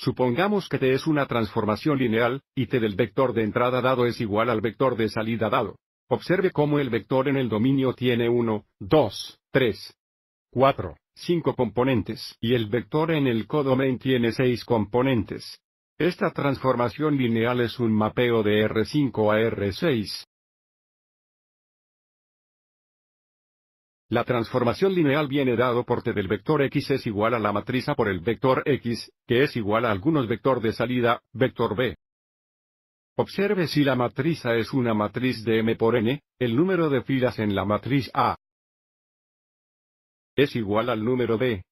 Supongamos que T es una transformación lineal, y T del vector de entrada dado es igual al vector de salida dado. Observe cómo el vector en el dominio tiene 1, 2, 3, 4, 5 componentes, y el vector en el codomain tiene 6 componentes. Esta transformación lineal es un mapeo de R5 a R6, La transformación lineal viene dado por T del vector X es igual a la matriz por el vector X, que es igual a algunos vector de salida, vector B. Observe si la matriz A es una matriz de M por N, el número de filas en la matriz A es igual al número de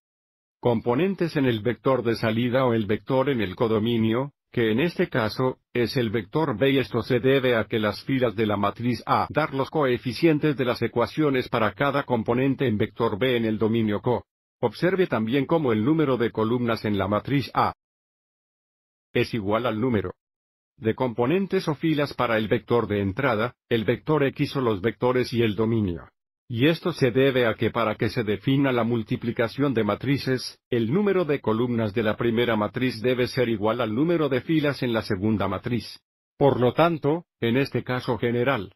componentes en el vector de salida o el vector en el codominio, que en este caso, es el vector B y esto se debe a que las filas de la matriz A dar los coeficientes de las ecuaciones para cada componente en vector B en el dominio CO. Observe también cómo el número de columnas en la matriz A es igual al número de componentes o filas para el vector de entrada, el vector X o los vectores y el dominio. Y esto se debe a que para que se defina la multiplicación de matrices, el número de columnas de la primera matriz debe ser igual al número de filas en la segunda matriz. Por lo tanto, en este caso general,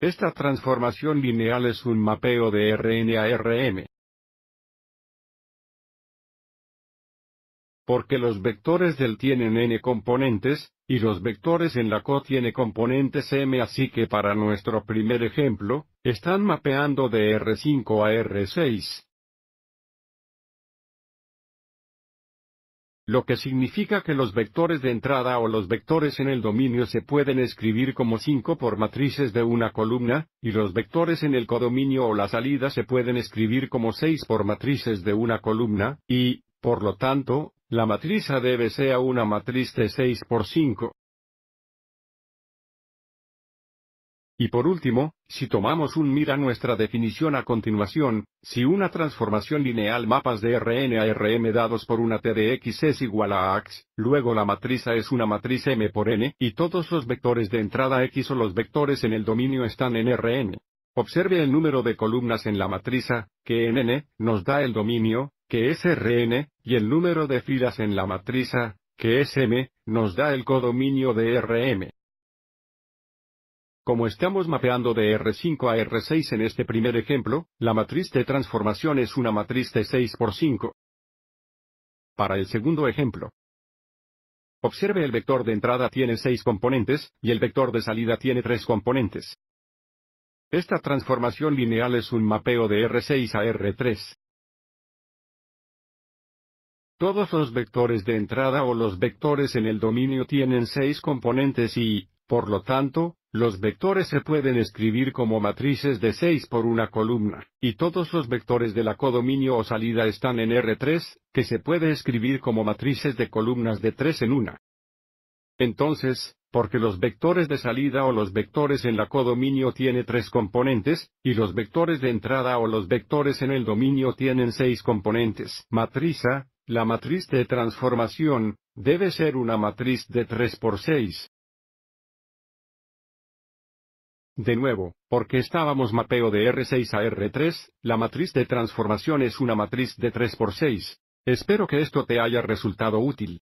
esta transformación lineal es un mapeo de RN a Rm. Porque los vectores del tienen n componentes, y los vectores en la CO tiene componentes M así que para nuestro primer ejemplo, están mapeando de R5 a R6. Lo que significa que los vectores de entrada o los vectores en el dominio se pueden escribir como 5 por matrices de una columna, y los vectores en el codominio o la salida se pueden escribir como 6 por matrices de una columna, y, por lo tanto, la matriz debe ser una matriz de 6 por 5. Y por último, si tomamos un mira nuestra definición a continuación, si una transformación lineal mapas de Rn a Rm dados por una T de X es igual a AX, luego la matriz A es una matriz M por N y todos los vectores de entrada X o los vectores en el dominio están en Rn. Observe el número de columnas en la matriz que en N, nos da el dominio, que es Rn, y el número de filas en la matriz A, que es M, nos da el codominio de Rm. Como estamos mapeando de R5 a R6 en este primer ejemplo, la matriz de transformación es una matriz de 6 por 5. Para el segundo ejemplo. Observe el vector de entrada tiene 6 componentes, y el vector de salida tiene 3 componentes. Esta transformación lineal es un mapeo de R6 a R3. Todos los vectores de entrada o los vectores en el dominio tienen seis componentes y, por lo tanto, los vectores se pueden escribir como matrices de 6 por una columna, y todos los vectores de la codominio o salida están en R3, que se puede escribir como matrices de columnas de 3 en una. Entonces, porque los vectores de salida o los vectores en la codominio tiene tres componentes, y los vectores de entrada o los vectores en el dominio tienen seis componentes. Matriza, la matriz de transformación, debe ser una matriz de 3 por 6. De nuevo, porque estábamos mapeo de R6 a R3, la matriz de transformación es una matriz de 3 por 6. Espero que esto te haya resultado útil.